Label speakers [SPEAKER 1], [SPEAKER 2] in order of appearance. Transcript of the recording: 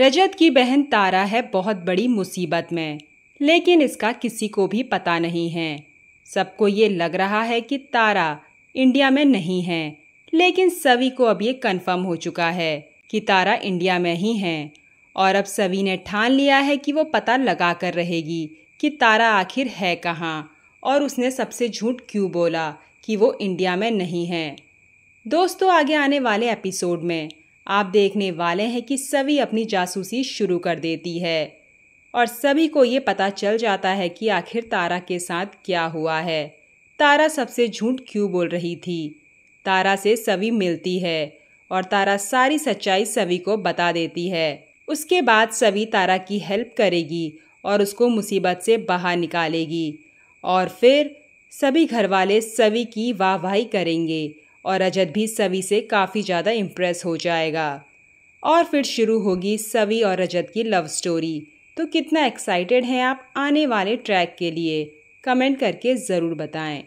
[SPEAKER 1] रजत की बहन तारा है बहुत बड़ी मुसीबत में लेकिन इसका किसी को भी पता नहीं है सबको ये लग रहा है कि तारा इंडिया में नहीं है लेकिन सभी को अब ये कंफर्म हो चुका है कि तारा इंडिया में ही है और अब सभी ने ठान लिया है कि वो पता लगा कर रहेगी कि तारा आखिर है कहाँ और उसने सबसे झूठ क्यों बोला कि वो इंडिया में नहीं है दोस्तों आगे आने वाले एपिसोड में आप देखने वाले हैं कि सभी अपनी जासूसी शुरू कर देती है और सभी को ये पता चल जाता है कि आखिर तारा के साथ क्या हुआ है तारा सबसे झूठ क्यों बोल रही थी तारा से सभी मिलती है और तारा सारी सच्चाई सभी को बता देती है उसके बाद सभी तारा की हेल्प करेगी और उसको मुसीबत से बाहर निकालेगी और फिर सभी घरवाले सभी की वाहवाही करेंगे और रजत भी सभी से काफ़ी ज़्यादा इम्प्रेस हो जाएगा और फिर शुरू होगी सभी और रजत की लव स्टोरी तो कितना एक्साइटेड हैं आप आने वाले ट्रैक के लिए कमेंट करके ज़रूर बताएं